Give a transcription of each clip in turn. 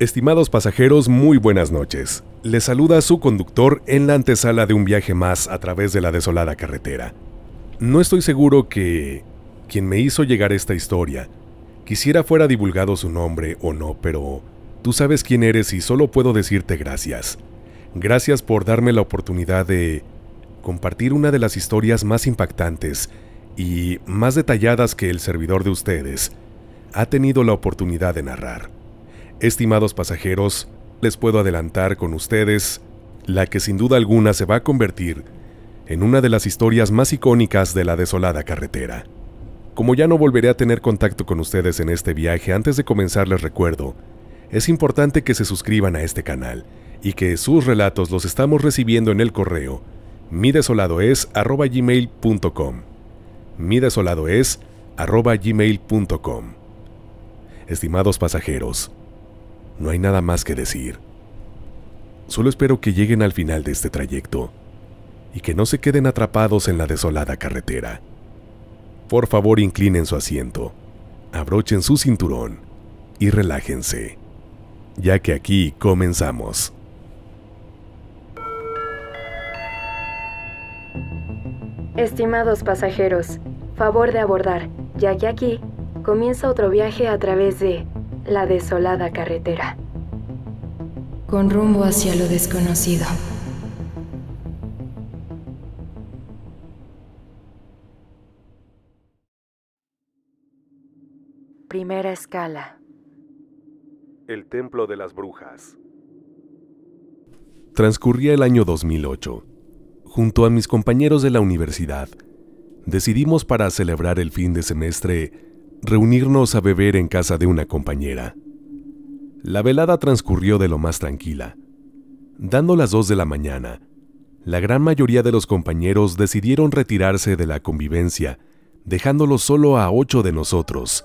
Estimados pasajeros, muy buenas noches. Les saluda su conductor en la antesala de un viaje más a través de la desolada carretera. No estoy seguro que quien me hizo llegar esta historia quisiera fuera divulgado su nombre o no, pero tú sabes quién eres y solo puedo decirte gracias. Gracias por darme la oportunidad de compartir una de las historias más impactantes y más detalladas que el servidor de ustedes ha tenido la oportunidad de narrar. Estimados pasajeros, les puedo adelantar con ustedes la que sin duda alguna se va a convertir en una de las historias más icónicas de la desolada carretera. Como ya no volveré a tener contacto con ustedes en este viaje, antes de comenzar les recuerdo, es importante que se suscriban a este canal y que sus relatos los estamos recibiendo en el correo mi desolado Mi es Estimados pasajeros, no hay nada más que decir. Solo espero que lleguen al final de este trayecto y que no se queden atrapados en la desolada carretera. Por favor, inclinen su asiento, abrochen su cinturón y relájense, ya que aquí comenzamos. Estimados pasajeros, favor de abordar, ya que aquí comienza otro viaje a través de la desolada carretera. Con rumbo hacia lo desconocido. Primera escala. El Templo de las Brujas. Transcurría el año 2008. Junto a mis compañeros de la universidad, decidimos para celebrar el fin de semestre reunirnos a beber en casa de una compañera. La velada transcurrió de lo más tranquila. Dando las dos de la mañana, la gran mayoría de los compañeros decidieron retirarse de la convivencia, dejándolo solo a ocho de nosotros,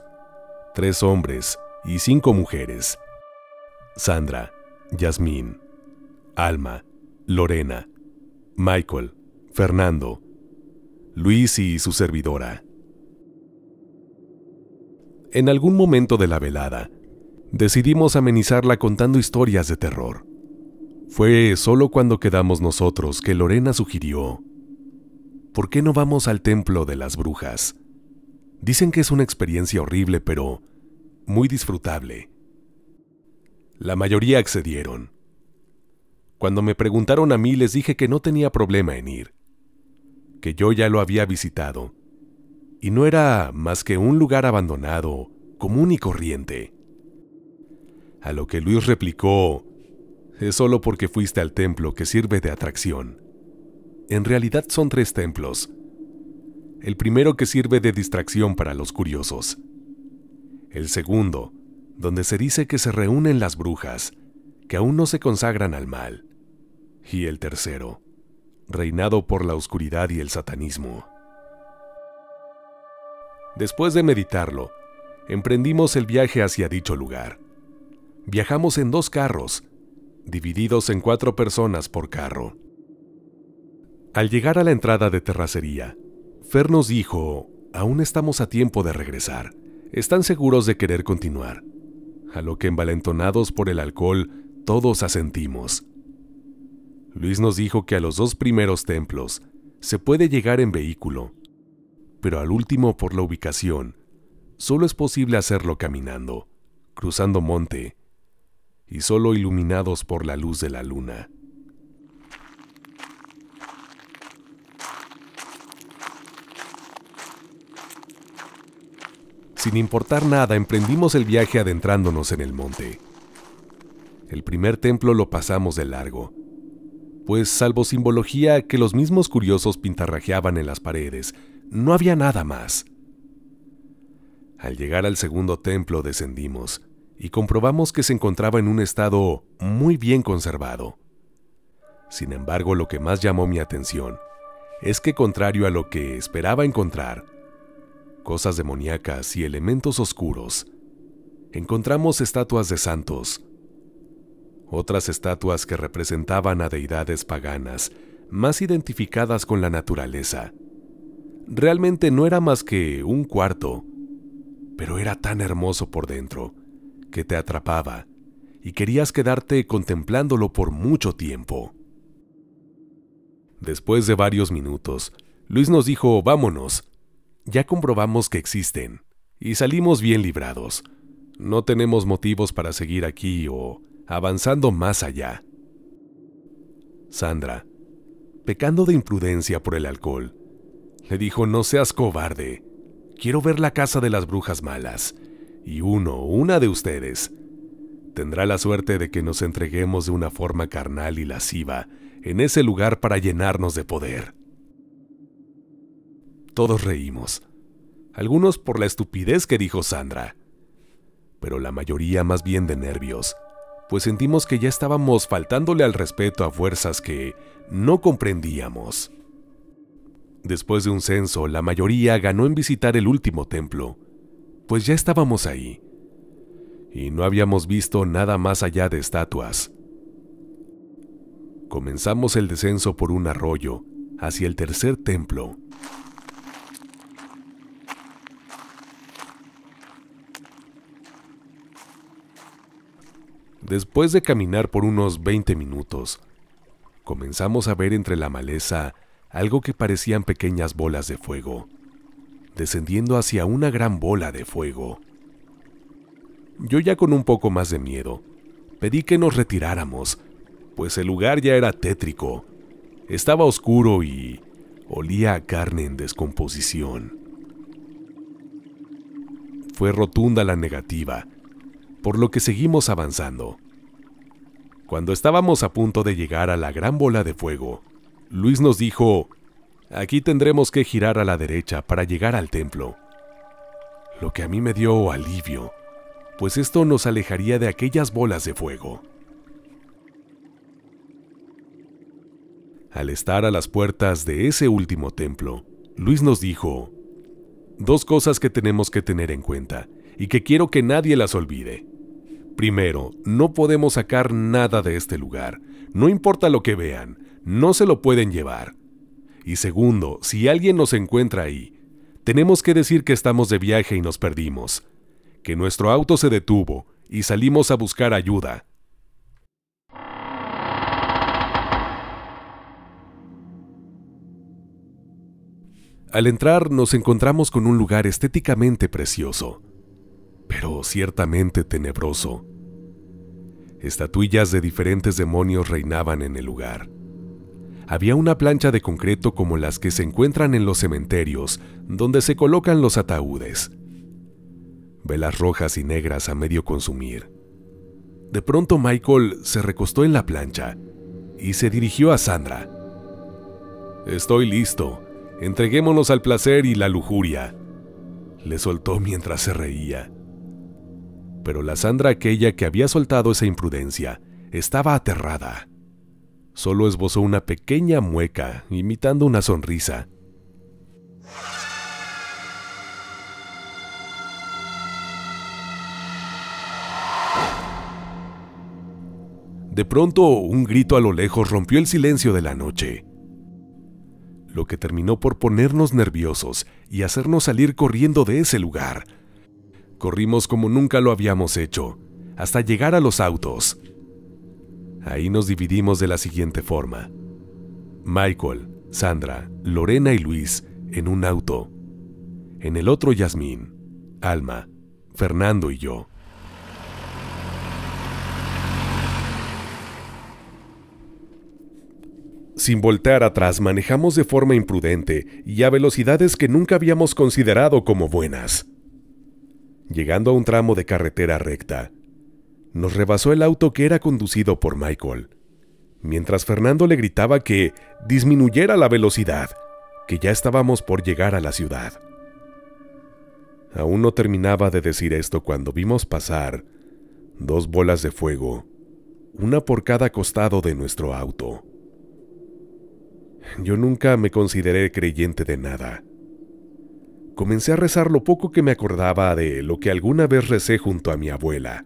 tres hombres y cinco mujeres. Sandra, Yasmín, Alma, Lorena, Michael, Fernando, Luis y su servidora. En algún momento de la velada, decidimos amenizarla contando historias de terror. Fue solo cuando quedamos nosotros que Lorena sugirió, ¿por qué no vamos al templo de las brujas? Dicen que es una experiencia horrible, pero muy disfrutable. La mayoría accedieron. Cuando me preguntaron a mí les dije que no tenía problema en ir, que yo ya lo había visitado y no era más que un lugar abandonado, común y corriente. A lo que Luis replicó, es solo porque fuiste al templo que sirve de atracción. En realidad son tres templos. El primero que sirve de distracción para los curiosos. El segundo, donde se dice que se reúnen las brujas, que aún no se consagran al mal. Y el tercero, reinado por la oscuridad y el satanismo. Después de meditarlo, emprendimos el viaje hacia dicho lugar. Viajamos en dos carros, divididos en cuatro personas por carro. Al llegar a la entrada de terracería, Fer nos dijo, aún estamos a tiempo de regresar, están seguros de querer continuar, a lo que envalentonados por el alcohol, todos asentimos. Luis nos dijo que a los dos primeros templos se puede llegar en vehículo, pero al último por la ubicación, solo es posible hacerlo caminando, cruzando monte, y solo iluminados por la luz de la luna. Sin importar nada, emprendimos el viaje adentrándonos en el monte. El primer templo lo pasamos de largo, pues salvo simbología que los mismos curiosos pintarrajeaban en las paredes, no había nada más. Al llegar al segundo templo descendimos y comprobamos que se encontraba en un estado muy bien conservado. Sin embargo, lo que más llamó mi atención es que contrario a lo que esperaba encontrar, cosas demoníacas y elementos oscuros, encontramos estatuas de santos, otras estatuas que representaban a deidades paganas más identificadas con la naturaleza, Realmente no era más que un cuarto, pero era tan hermoso por dentro que te atrapaba y querías quedarte contemplándolo por mucho tiempo. Después de varios minutos, Luis nos dijo, vámonos, ya comprobamos que existen, y salimos bien librados. No tenemos motivos para seguir aquí o avanzando más allá. Sandra, pecando de imprudencia por el alcohol, le dijo, no seas cobarde. Quiero ver la casa de las brujas malas. Y uno, una de ustedes, tendrá la suerte de que nos entreguemos de una forma carnal y lasciva en ese lugar para llenarnos de poder. Todos reímos, algunos por la estupidez que dijo Sandra, pero la mayoría más bien de nervios, pues sentimos que ya estábamos faltándole al respeto a fuerzas que no comprendíamos. Después de un censo, la mayoría ganó en visitar el último templo, pues ya estábamos ahí, y no habíamos visto nada más allá de estatuas. Comenzamos el descenso por un arroyo hacia el tercer templo. Después de caminar por unos 20 minutos, comenzamos a ver entre la maleza algo que parecían pequeñas bolas de fuego, descendiendo hacia una gran bola de fuego. Yo ya con un poco más de miedo, pedí que nos retiráramos, pues el lugar ya era tétrico. Estaba oscuro y olía a carne en descomposición. Fue rotunda la negativa, por lo que seguimos avanzando. Cuando estábamos a punto de llegar a la gran bola de fuego, Luis nos dijo, aquí tendremos que girar a la derecha para llegar al templo. Lo que a mí me dio alivio, pues esto nos alejaría de aquellas bolas de fuego. Al estar a las puertas de ese último templo, Luis nos dijo, dos cosas que tenemos que tener en cuenta y que quiero que nadie las olvide. Primero, no podemos sacar nada de este lugar, no importa lo que vean, no se lo pueden llevar. Y segundo, si alguien nos encuentra ahí, tenemos que decir que estamos de viaje y nos perdimos, que nuestro auto se detuvo y salimos a buscar ayuda. Al entrar nos encontramos con un lugar estéticamente precioso, pero ciertamente tenebroso. Estatuillas de diferentes demonios reinaban en el lugar había una plancha de concreto como las que se encuentran en los cementerios, donde se colocan los ataúdes. Velas rojas y negras a medio consumir. De pronto Michael se recostó en la plancha y se dirigió a Sandra. Estoy listo, entreguémonos al placer y la lujuria, le soltó mientras se reía. Pero la Sandra aquella que había soltado esa imprudencia estaba aterrada. Solo esbozó una pequeña mueca, imitando una sonrisa. De pronto, un grito a lo lejos rompió el silencio de la noche, lo que terminó por ponernos nerviosos y hacernos salir corriendo de ese lugar. Corrimos como nunca lo habíamos hecho, hasta llegar a los autos. Ahí nos dividimos de la siguiente forma. Michael, Sandra, Lorena y Luis en un auto. En el otro Yasmín, Alma, Fernando y yo. Sin voltear atrás manejamos de forma imprudente y a velocidades que nunca habíamos considerado como buenas. Llegando a un tramo de carretera recta, nos rebasó el auto que era conducido por Michael, mientras Fernando le gritaba que disminuyera la velocidad, que ya estábamos por llegar a la ciudad. Aún no terminaba de decir esto cuando vimos pasar dos bolas de fuego, una por cada costado de nuestro auto. Yo nunca me consideré creyente de nada. Comencé a rezar lo poco que me acordaba de lo que alguna vez recé junto a mi abuela.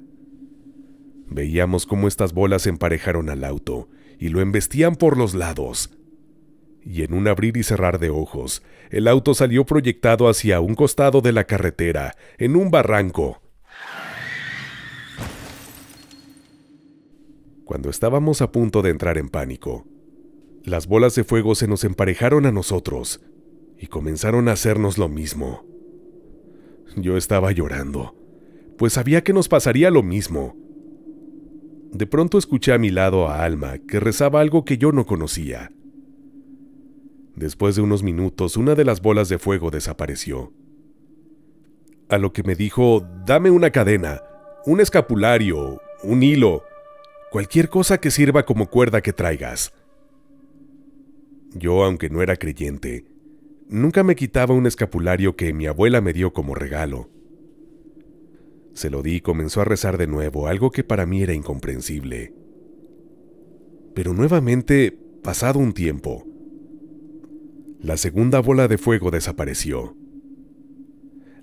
Veíamos cómo estas bolas emparejaron al auto y lo embestían por los lados. Y en un abrir y cerrar de ojos, el auto salió proyectado hacia un costado de la carretera, en un barranco. Cuando estábamos a punto de entrar en pánico, las bolas de fuego se nos emparejaron a nosotros y comenzaron a hacernos lo mismo. Yo estaba llorando, pues sabía que nos pasaría lo mismo. De pronto escuché a mi lado a Alma, que rezaba algo que yo no conocía. Después de unos minutos, una de las bolas de fuego desapareció. A lo que me dijo, dame una cadena, un escapulario, un hilo, cualquier cosa que sirva como cuerda que traigas. Yo, aunque no era creyente, nunca me quitaba un escapulario que mi abuela me dio como regalo. Se lo di y comenzó a rezar de nuevo, algo que para mí era incomprensible. Pero nuevamente, pasado un tiempo, la segunda bola de fuego desapareció.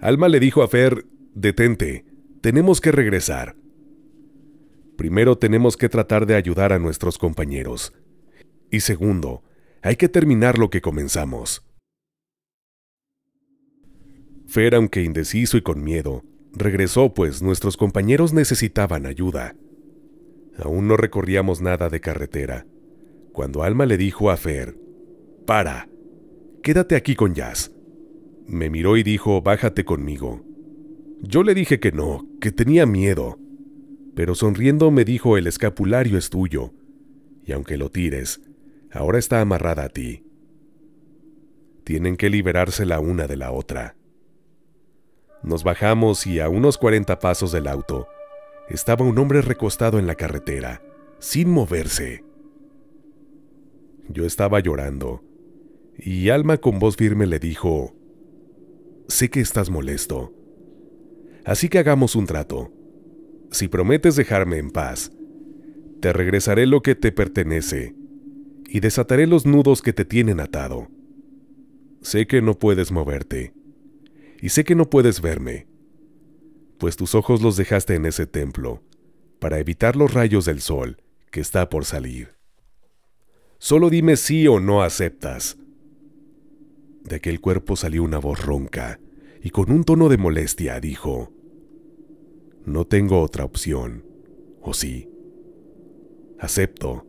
Alma le dijo a Fer, detente, tenemos que regresar. Primero tenemos que tratar de ayudar a nuestros compañeros. Y segundo, hay que terminar lo que comenzamos. Fer, aunque indeciso y con miedo, Regresó, pues nuestros compañeros necesitaban ayuda. Aún no recorríamos nada de carretera, cuando Alma le dijo a Fer, Para, quédate aquí con Jazz. Me miró y dijo, Bájate conmigo. Yo le dije que no, que tenía miedo, pero sonriendo me dijo, El escapulario es tuyo, y aunque lo tires, ahora está amarrada a ti. Tienen que liberarse la una de la otra. Nos bajamos y a unos 40 pasos del auto, estaba un hombre recostado en la carretera, sin moverse. Yo estaba llorando, y Alma con voz firme le dijo, Sé que estás molesto, así que hagamos un trato. Si prometes dejarme en paz, te regresaré lo que te pertenece y desataré los nudos que te tienen atado. Sé que no puedes moverte, y sé que no puedes verme, pues tus ojos los dejaste en ese templo, para evitar los rayos del sol que está por salir. Solo dime sí o no aceptas. De aquel cuerpo salió una voz ronca, y con un tono de molestia dijo, No tengo otra opción, ¿o sí? Acepto.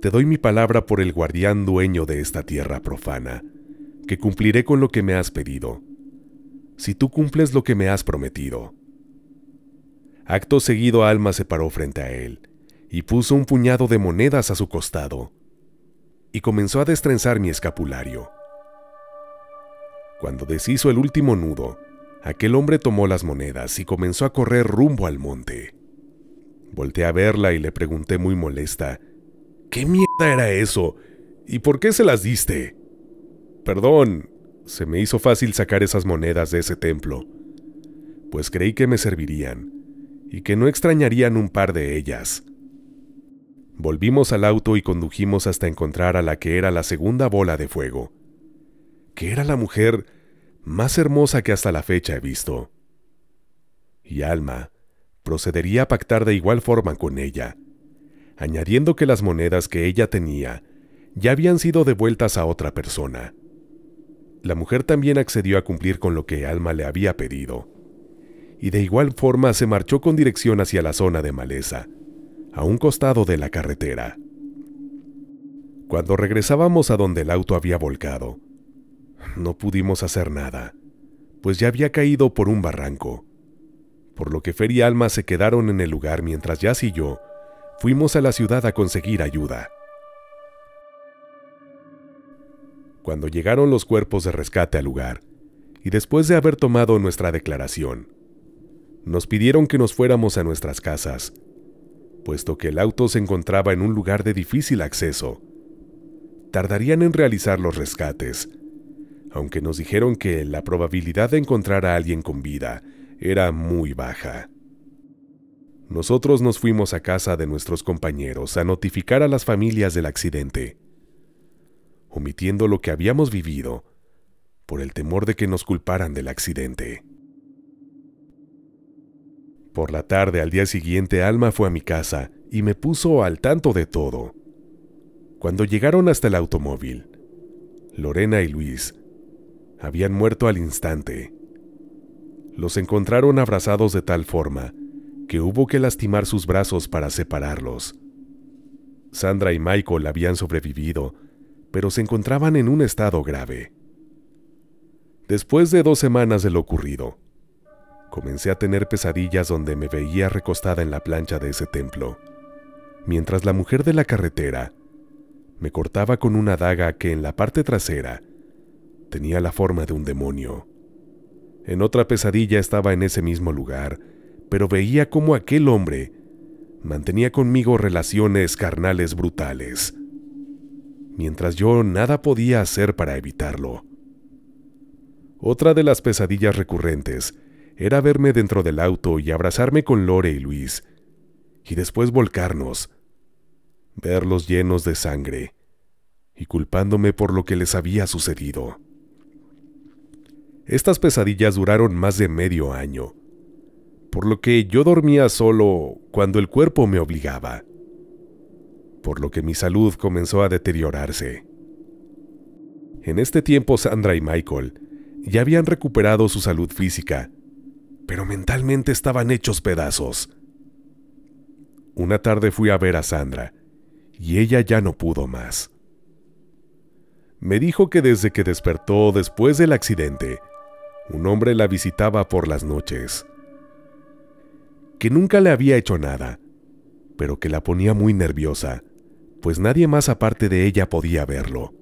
Te doy mi palabra por el guardián dueño de esta tierra profana, que cumpliré con lo que me has pedido si tú cumples lo que me has prometido. Acto seguido Alma se paró frente a él y puso un puñado de monedas a su costado y comenzó a destrenzar mi escapulario. Cuando deshizo el último nudo, aquel hombre tomó las monedas y comenzó a correr rumbo al monte. Volté a verla y le pregunté muy molesta, ¿qué mierda era eso? ¿Y por qué se las diste? Perdón, se me hizo fácil sacar esas monedas de ese templo, pues creí que me servirían y que no extrañarían un par de ellas. Volvimos al auto y condujimos hasta encontrar a la que era la segunda bola de fuego, que era la mujer más hermosa que hasta la fecha he visto. Y Alma procedería a pactar de igual forma con ella, añadiendo que las monedas que ella tenía ya habían sido devueltas a otra persona. La mujer también accedió a cumplir con lo que Alma le había pedido, y de igual forma se marchó con dirección hacia la zona de maleza, a un costado de la carretera. Cuando regresábamos a donde el auto había volcado, no pudimos hacer nada, pues ya había caído por un barranco, por lo que Fer y Alma se quedaron en el lugar mientras Jazz y yo fuimos a la ciudad a conseguir ayuda. cuando llegaron los cuerpos de rescate al lugar, y después de haber tomado nuestra declaración, nos pidieron que nos fuéramos a nuestras casas, puesto que el auto se encontraba en un lugar de difícil acceso. Tardarían en realizar los rescates, aunque nos dijeron que la probabilidad de encontrar a alguien con vida era muy baja. Nosotros nos fuimos a casa de nuestros compañeros a notificar a las familias del accidente omitiendo lo que habíamos vivido por el temor de que nos culparan del accidente. Por la tarde al día siguiente Alma fue a mi casa y me puso al tanto de todo. Cuando llegaron hasta el automóvil, Lorena y Luis habían muerto al instante. Los encontraron abrazados de tal forma que hubo que lastimar sus brazos para separarlos. Sandra y Michael habían sobrevivido pero se encontraban en un estado grave. Después de dos semanas de lo ocurrido, comencé a tener pesadillas donde me veía recostada en la plancha de ese templo, mientras la mujer de la carretera me cortaba con una daga que en la parte trasera tenía la forma de un demonio. En otra pesadilla estaba en ese mismo lugar, pero veía cómo aquel hombre mantenía conmigo relaciones carnales brutales mientras yo nada podía hacer para evitarlo. Otra de las pesadillas recurrentes era verme dentro del auto y abrazarme con Lore y Luis, y después volcarnos, verlos llenos de sangre, y culpándome por lo que les había sucedido. Estas pesadillas duraron más de medio año, por lo que yo dormía solo cuando el cuerpo me obligaba por lo que mi salud comenzó a deteriorarse. En este tiempo Sandra y Michael ya habían recuperado su salud física, pero mentalmente estaban hechos pedazos. Una tarde fui a ver a Sandra, y ella ya no pudo más. Me dijo que desde que despertó después del accidente, un hombre la visitaba por las noches, que nunca le había hecho nada, pero que la ponía muy nerviosa pues nadie más aparte de ella podía verlo.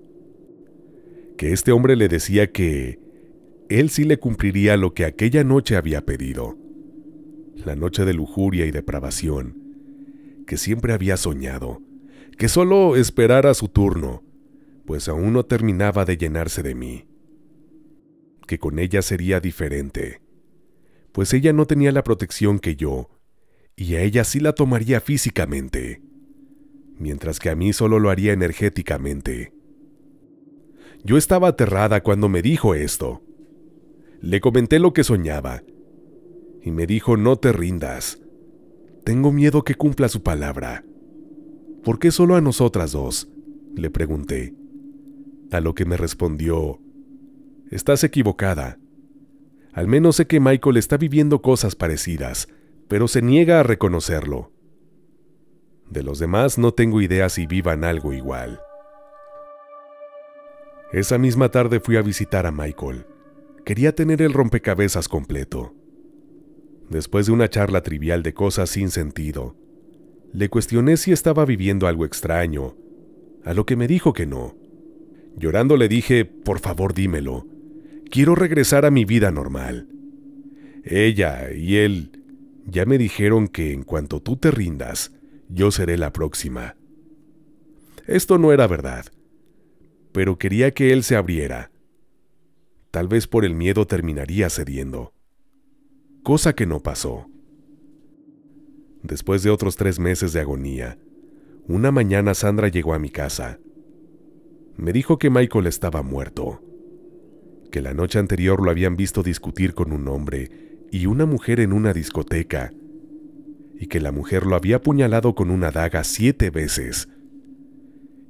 Que este hombre le decía que él sí le cumpliría lo que aquella noche había pedido, la noche de lujuria y depravación, que siempre había soñado, que solo esperara su turno, pues aún no terminaba de llenarse de mí, que con ella sería diferente, pues ella no tenía la protección que yo, y a ella sí la tomaría físicamente mientras que a mí solo lo haría energéticamente. Yo estaba aterrada cuando me dijo esto. Le comenté lo que soñaba, y me dijo no te rindas. Tengo miedo que cumpla su palabra. ¿Por qué solo a nosotras dos? le pregunté. A lo que me respondió, estás equivocada. Al menos sé que Michael está viviendo cosas parecidas, pero se niega a reconocerlo. De los demás no tengo idea si vivan algo igual. Esa misma tarde fui a visitar a Michael. Quería tener el rompecabezas completo. Después de una charla trivial de cosas sin sentido, le cuestioné si estaba viviendo algo extraño, a lo que me dijo que no. Llorando le dije, por favor dímelo, quiero regresar a mi vida normal. Ella y él ya me dijeron que en cuanto tú te rindas, yo seré la próxima. Esto no era verdad, pero quería que él se abriera. Tal vez por el miedo terminaría cediendo, cosa que no pasó. Después de otros tres meses de agonía, una mañana Sandra llegó a mi casa. Me dijo que Michael estaba muerto, que la noche anterior lo habían visto discutir con un hombre y una mujer en una discoteca, y que la mujer lo había apuñalado con una daga siete veces,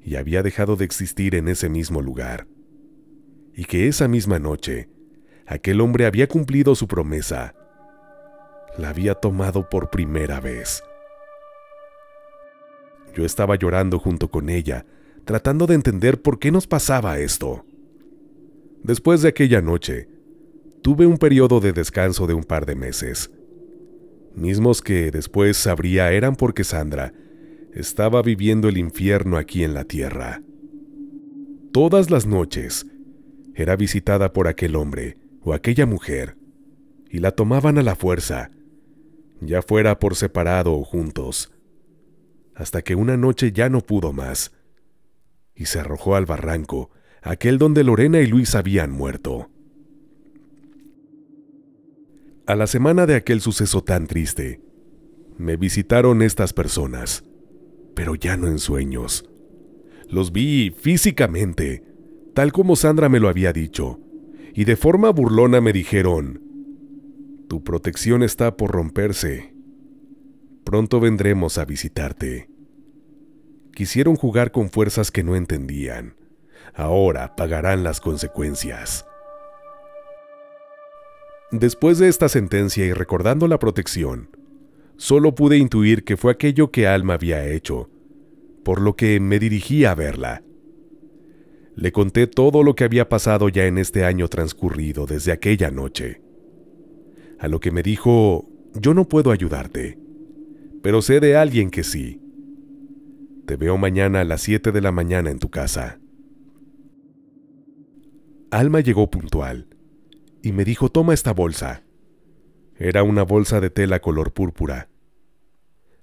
y había dejado de existir en ese mismo lugar, y que esa misma noche, aquel hombre había cumplido su promesa, la había tomado por primera vez. Yo estaba llorando junto con ella, tratando de entender por qué nos pasaba esto. Después de aquella noche, tuve un periodo de descanso de un par de meses mismos que después sabría eran porque Sandra estaba viviendo el infierno aquí en la tierra. Todas las noches era visitada por aquel hombre o aquella mujer y la tomaban a la fuerza, ya fuera por separado o juntos, hasta que una noche ya no pudo más y se arrojó al barranco, aquel donde Lorena y Luis habían muerto. A la semana de aquel suceso tan triste, me visitaron estas personas, pero ya no en sueños. Los vi físicamente, tal como Sandra me lo había dicho, y de forma burlona me dijeron, Tu protección está por romperse. Pronto vendremos a visitarte. Quisieron jugar con fuerzas que no entendían. Ahora pagarán las consecuencias. Después de esta sentencia y recordando la protección, solo pude intuir que fue aquello que Alma había hecho, por lo que me dirigí a verla. Le conté todo lo que había pasado ya en este año transcurrido desde aquella noche, a lo que me dijo, yo no puedo ayudarte, pero sé de alguien que sí. Te veo mañana a las 7 de la mañana en tu casa. Alma llegó puntual y me dijo, toma esta bolsa. Era una bolsa de tela color púrpura.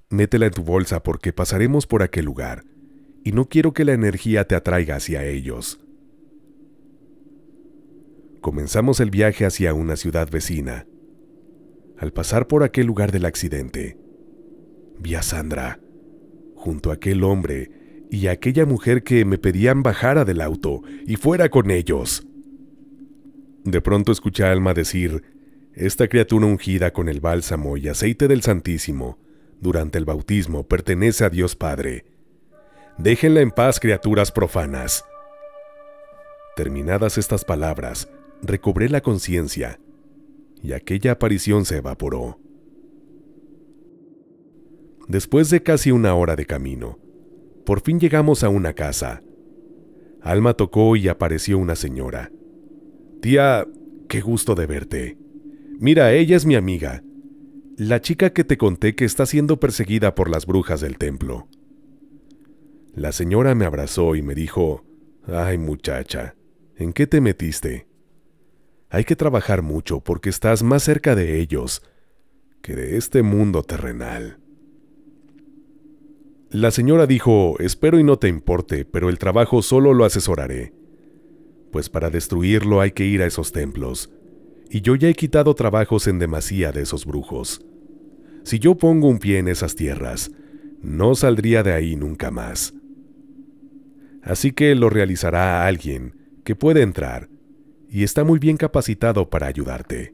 Métela en tu bolsa porque pasaremos por aquel lugar, y no quiero que la energía te atraiga hacia ellos. Comenzamos el viaje hacia una ciudad vecina. Al pasar por aquel lugar del accidente, vi a Sandra, junto a aquel hombre y a aquella mujer que me pedían bajara del auto y fuera con ellos. De pronto escuché a Alma decir, esta criatura ungida con el bálsamo y aceite del Santísimo, durante el bautismo, pertenece a Dios Padre. Déjenla en paz, criaturas profanas. Terminadas estas palabras, recobré la conciencia, y aquella aparición se evaporó. Después de casi una hora de camino, por fin llegamos a una casa. Alma tocó y apareció una señora. Tía, qué gusto de verte. Mira, ella es mi amiga, la chica que te conté que está siendo perseguida por las brujas del templo. La señora me abrazó y me dijo, Ay muchacha, ¿en qué te metiste? Hay que trabajar mucho porque estás más cerca de ellos que de este mundo terrenal. La señora dijo, espero y no te importe, pero el trabajo solo lo asesoraré pues para destruirlo hay que ir a esos templos, y yo ya he quitado trabajos en demasía de esos brujos. Si yo pongo un pie en esas tierras, no saldría de ahí nunca más. Así que lo realizará alguien que puede entrar y está muy bien capacitado para ayudarte.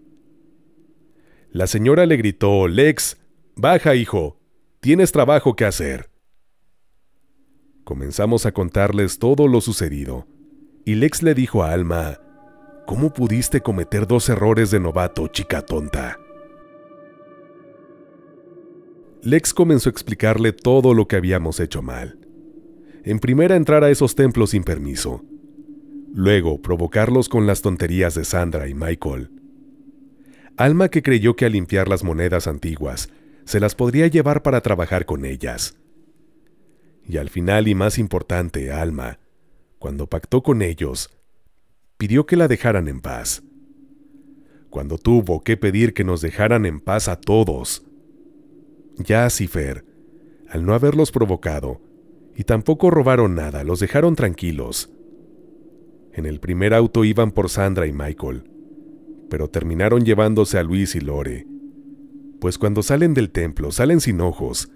La señora le gritó, Lex, baja hijo, tienes trabajo que hacer. Comenzamos a contarles todo lo sucedido y Lex le dijo a Alma, ¿Cómo pudiste cometer dos errores de novato, chica tonta? Lex comenzó a explicarle todo lo que habíamos hecho mal. En primera entrar a esos templos sin permiso. Luego provocarlos con las tonterías de Sandra y Michael. Alma que creyó que al limpiar las monedas antiguas, se las podría llevar para trabajar con ellas. Y al final y más importante, Alma, cuando pactó con ellos, pidió que la dejaran en paz. Cuando tuvo que pedir que nos dejaran en paz a todos. Ya Cifer, al no haberlos provocado, y tampoco robaron nada, los dejaron tranquilos. En el primer auto iban por Sandra y Michael, pero terminaron llevándose a Luis y Lore, pues cuando salen del templo salen sin ojos,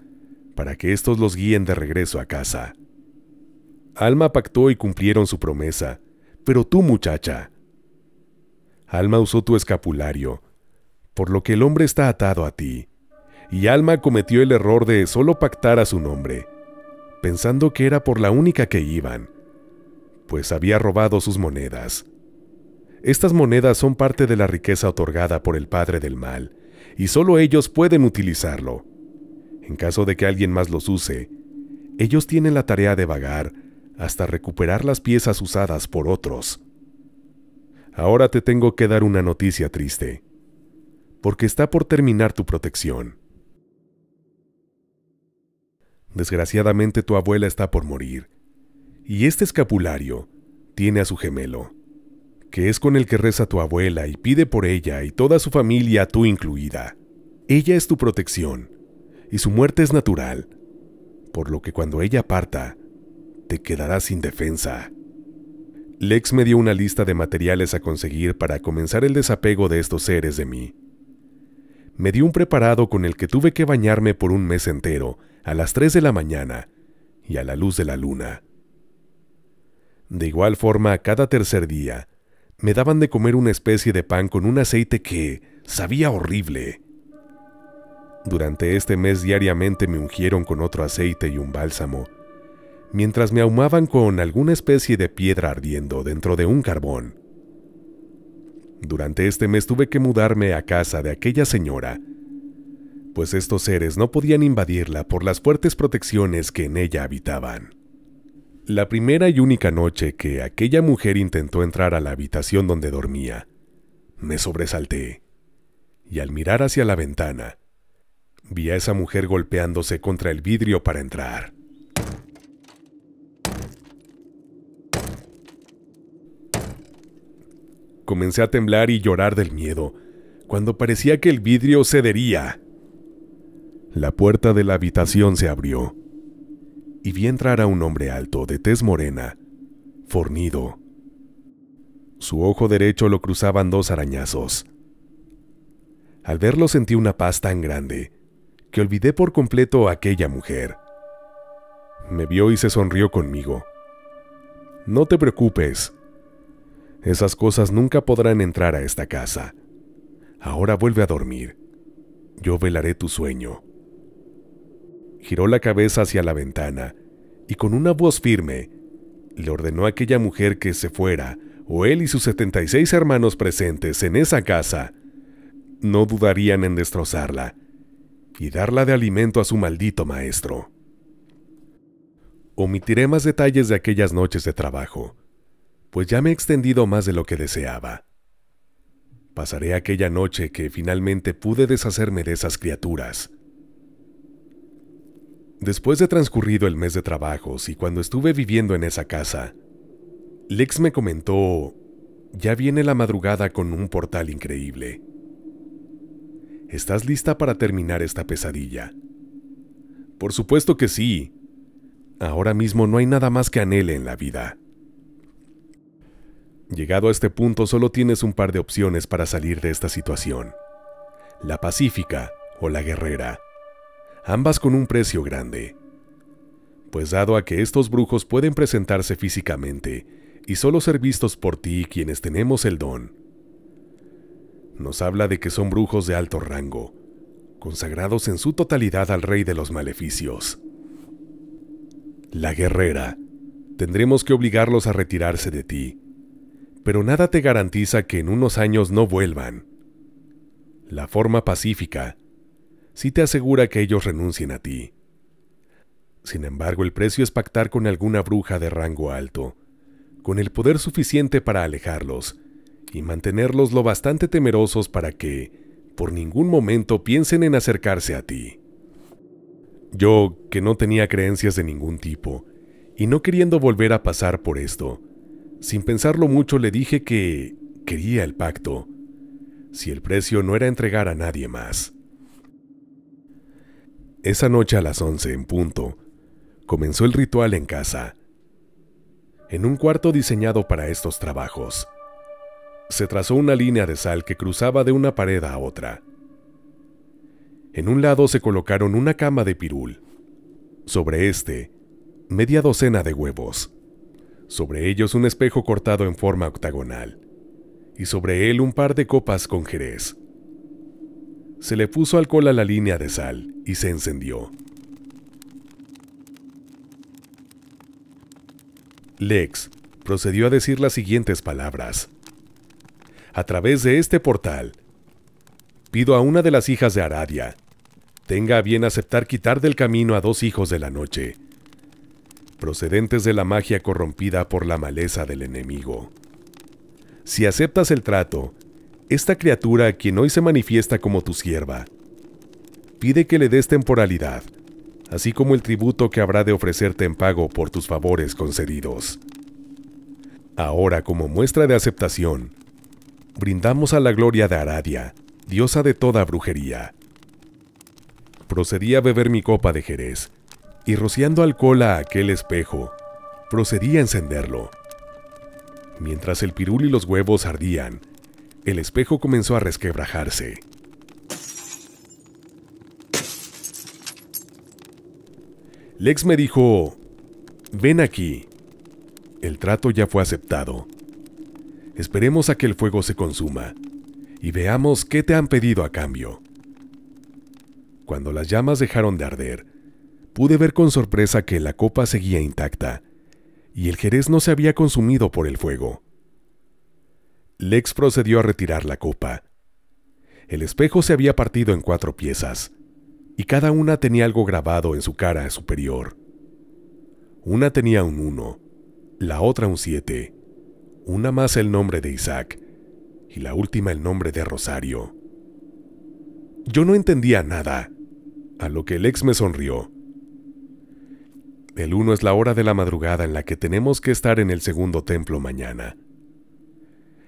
para que estos los guíen de regreso a casa. Alma pactó y cumplieron su promesa, pero tú, muchacha. Alma usó tu escapulario, por lo que el hombre está atado a ti, y Alma cometió el error de solo pactar a su nombre, pensando que era por la única que iban, pues había robado sus monedas. Estas monedas son parte de la riqueza otorgada por el Padre del Mal, y solo ellos pueden utilizarlo. En caso de que alguien más los use, ellos tienen la tarea de vagar hasta recuperar las piezas usadas por otros. Ahora te tengo que dar una noticia triste, porque está por terminar tu protección. Desgraciadamente tu abuela está por morir, y este escapulario tiene a su gemelo, que es con el que reza tu abuela y pide por ella y toda su familia, tú incluida. Ella es tu protección, y su muerte es natural, por lo que cuando ella parta, te quedarás sin defensa. Lex me dio una lista de materiales a conseguir para comenzar el desapego de estos seres de mí. Me dio un preparado con el que tuve que bañarme por un mes entero, a las 3 de la mañana, y a la luz de la luna. De igual forma, cada tercer día, me daban de comer una especie de pan con un aceite que sabía horrible. Durante este mes diariamente me ungieron con otro aceite y un bálsamo, mientras me ahumaban con alguna especie de piedra ardiendo dentro de un carbón. Durante este mes tuve que mudarme a casa de aquella señora, pues estos seres no podían invadirla por las fuertes protecciones que en ella habitaban. La primera y única noche que aquella mujer intentó entrar a la habitación donde dormía, me sobresalté, y al mirar hacia la ventana, vi a esa mujer golpeándose contra el vidrio para entrar. Comencé a temblar y llorar del miedo, cuando parecía que el vidrio cedería. La puerta de la habitación se abrió, y vi entrar a un hombre alto, de tez morena, fornido. Su ojo derecho lo cruzaban dos arañazos. Al verlo sentí una paz tan grande, que olvidé por completo a aquella mujer. Me vio y se sonrió conmigo. No te preocupes, esas cosas nunca podrán entrar a esta casa. Ahora vuelve a dormir. Yo velaré tu sueño. Giró la cabeza hacia la ventana y con una voz firme le ordenó a aquella mujer que se fuera, o él y sus 76 hermanos presentes en esa casa no dudarían en destrozarla y darla de alimento a su maldito maestro. Omitiré más detalles de aquellas noches de trabajo pues ya me he extendido más de lo que deseaba. Pasaré aquella noche que finalmente pude deshacerme de esas criaturas. Después de transcurrido el mes de trabajos y cuando estuve viviendo en esa casa, Lex me comentó, ya viene la madrugada con un portal increíble. ¿Estás lista para terminar esta pesadilla? Por supuesto que sí. Ahora mismo no hay nada más que anhele en la vida. Llegado a este punto solo tienes un par de opciones para salir de esta situación. La pacífica o la guerrera. Ambas con un precio grande. Pues dado a que estos brujos pueden presentarse físicamente y solo ser vistos por ti quienes tenemos el don. Nos habla de que son brujos de alto rango, consagrados en su totalidad al rey de los maleficios. La guerrera. Tendremos que obligarlos a retirarse de ti pero nada te garantiza que en unos años no vuelvan. La forma pacífica sí te asegura que ellos renuncien a ti. Sin embargo, el precio es pactar con alguna bruja de rango alto, con el poder suficiente para alejarlos y mantenerlos lo bastante temerosos para que, por ningún momento, piensen en acercarse a ti. Yo, que no tenía creencias de ningún tipo, y no queriendo volver a pasar por esto, sin pensarlo mucho le dije que quería el pacto, si el precio no era entregar a nadie más. Esa noche a las once en punto, comenzó el ritual en casa, en un cuarto diseñado para estos trabajos. Se trazó una línea de sal que cruzaba de una pared a otra. En un lado se colocaron una cama de pirul, sobre este, media docena de huevos sobre ellos un espejo cortado en forma octagonal, y sobre él un par de copas con jerez. Se le puso alcohol a la línea de sal y se encendió. Lex procedió a decir las siguientes palabras. A través de este portal, pido a una de las hijas de Aradia, tenga a bien aceptar quitar del camino a dos hijos de la noche, procedentes de la magia corrompida por la maleza del enemigo. Si aceptas el trato, esta criatura quien hoy se manifiesta como tu sierva, pide que le des temporalidad, así como el tributo que habrá de ofrecerte en pago por tus favores concedidos. Ahora, como muestra de aceptación, brindamos a la gloria de Aradia, diosa de toda brujería. Procedí a beber mi copa de Jerez, y rociando alcohol a aquel espejo, procedí a encenderlo. Mientras el pirul y los huevos ardían, el espejo comenzó a resquebrajarse. Lex me dijo, ven aquí. El trato ya fue aceptado. Esperemos a que el fuego se consuma y veamos qué te han pedido a cambio. Cuando las llamas dejaron de arder, pude ver con sorpresa que la copa seguía intacta y el jerez no se había consumido por el fuego. Lex procedió a retirar la copa. El espejo se había partido en cuatro piezas, y cada una tenía algo grabado en su cara superior. Una tenía un 1, la otra un 7, una más el nombre de Isaac, y la última el nombre de Rosario. Yo no entendía nada, a lo que Lex me sonrió el 1 es la hora de la madrugada en la que tenemos que estar en el segundo templo mañana.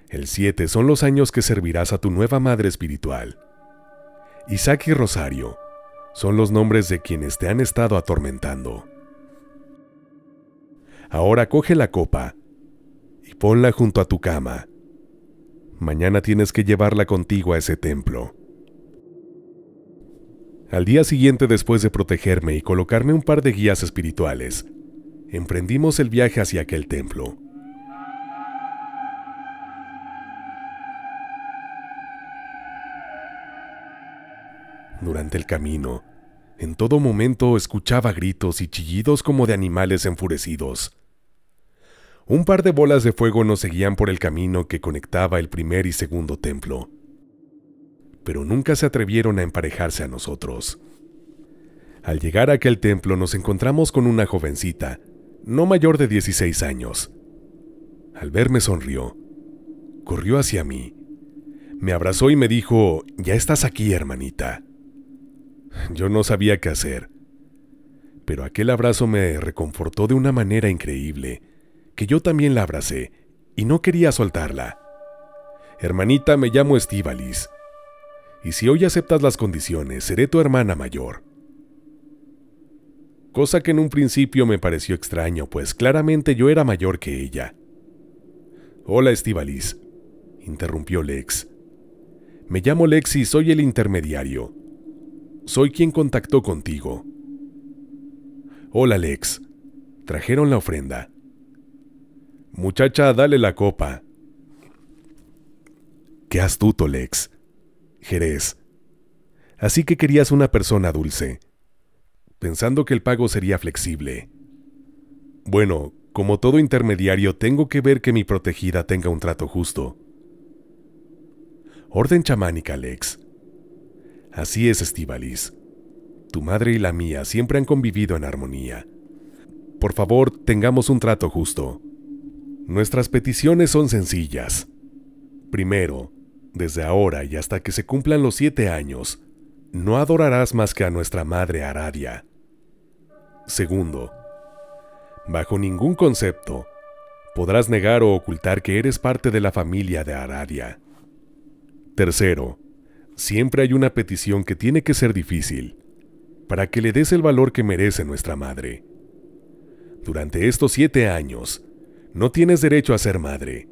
El 7 son los años que servirás a tu nueva madre espiritual. Isaac y Rosario son los nombres de quienes te han estado atormentando. Ahora coge la copa y ponla junto a tu cama. Mañana tienes que llevarla contigo a ese templo. Al día siguiente, después de protegerme y colocarme un par de guías espirituales, emprendimos el viaje hacia aquel templo. Durante el camino, en todo momento escuchaba gritos y chillidos como de animales enfurecidos. Un par de bolas de fuego nos seguían por el camino que conectaba el primer y segundo templo pero nunca se atrevieron a emparejarse a nosotros. Al llegar a aquel templo nos encontramos con una jovencita, no mayor de 16 años. Al verme sonrió. Corrió hacia mí. Me abrazó y me dijo, Ya estás aquí, hermanita. Yo no sabía qué hacer, pero aquel abrazo me reconfortó de una manera increíble, que yo también la abracé y no quería soltarla. Hermanita, me llamo Estíbalis y si hoy aceptas las condiciones, seré tu hermana mayor. Cosa que en un principio me pareció extraño, pues claramente yo era mayor que ella. Hola, Estivalis, interrumpió Lex. Me llamo Lex y soy el intermediario. Soy quien contactó contigo. Hola, Lex. Trajeron la ofrenda. Muchacha, dale la copa. Qué astuto, Lex. Jerez. Así que querías una persona dulce, pensando que el pago sería flexible. Bueno, como todo intermediario, tengo que ver que mi protegida tenga un trato justo. Orden chamánica, Alex. Así es, Estivalis. Tu madre y la mía siempre han convivido en armonía. Por favor, tengamos un trato justo. Nuestras peticiones son sencillas. Primero, desde ahora y hasta que se cumplan los siete años, no adorarás más que a nuestra madre Aradia. Segundo, bajo ningún concepto, podrás negar o ocultar que eres parte de la familia de Aradia. Tercero, siempre hay una petición que tiene que ser difícil, para que le des el valor que merece nuestra madre. Durante estos siete años, no tienes derecho a ser madre.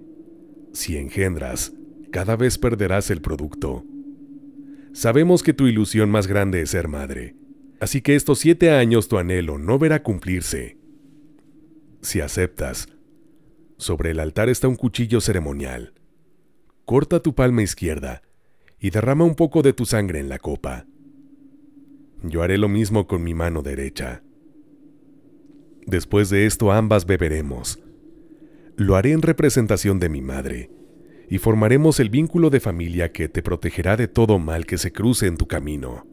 Si engendras, cada vez perderás el producto. Sabemos que tu ilusión más grande es ser madre, así que estos siete años tu anhelo no verá cumplirse. Si aceptas, sobre el altar está un cuchillo ceremonial. Corta tu palma izquierda y derrama un poco de tu sangre en la copa. Yo haré lo mismo con mi mano derecha. Después de esto ambas beberemos. Lo haré en representación de mi madre y formaremos el vínculo de familia que te protegerá de todo mal que se cruce en tu camino.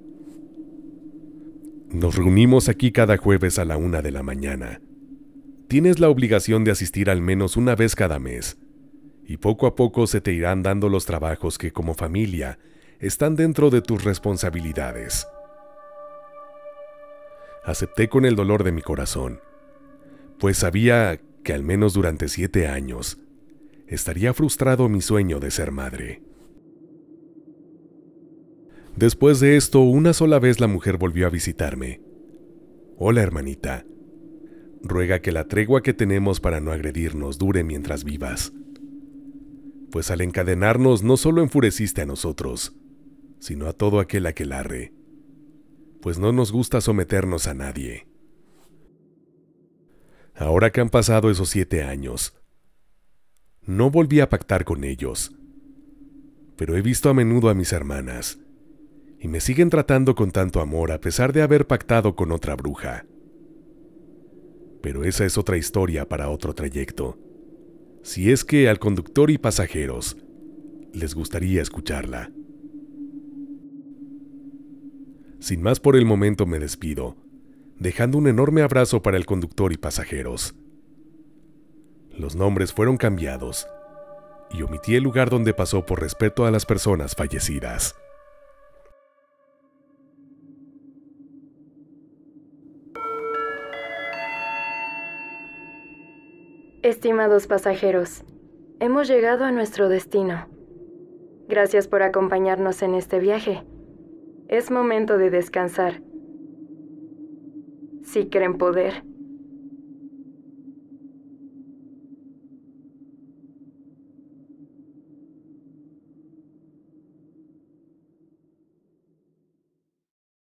Nos reunimos aquí cada jueves a la una de la mañana. Tienes la obligación de asistir al menos una vez cada mes, y poco a poco se te irán dando los trabajos que como familia están dentro de tus responsabilidades. Acepté con el dolor de mi corazón, pues sabía que al menos durante siete años estaría frustrado mi sueño de ser madre. Después de esto, una sola vez la mujer volvió a visitarme. Hola, hermanita. Ruega que la tregua que tenemos para no agredirnos dure mientras vivas. Pues al encadenarnos no solo enfureciste a nosotros, sino a todo aquel a que larre. Pues no nos gusta someternos a nadie. Ahora que han pasado esos siete años, no volví a pactar con ellos, pero he visto a menudo a mis hermanas, y me siguen tratando con tanto amor a pesar de haber pactado con otra bruja. Pero esa es otra historia para otro trayecto, si es que al conductor y pasajeros les gustaría escucharla. Sin más por el momento me despido, dejando un enorme abrazo para el conductor y pasajeros los nombres fueron cambiados y omití el lugar donde pasó por respeto a las personas fallecidas. Estimados pasajeros, hemos llegado a nuestro destino. Gracias por acompañarnos en este viaje. Es momento de descansar. Si creen poder,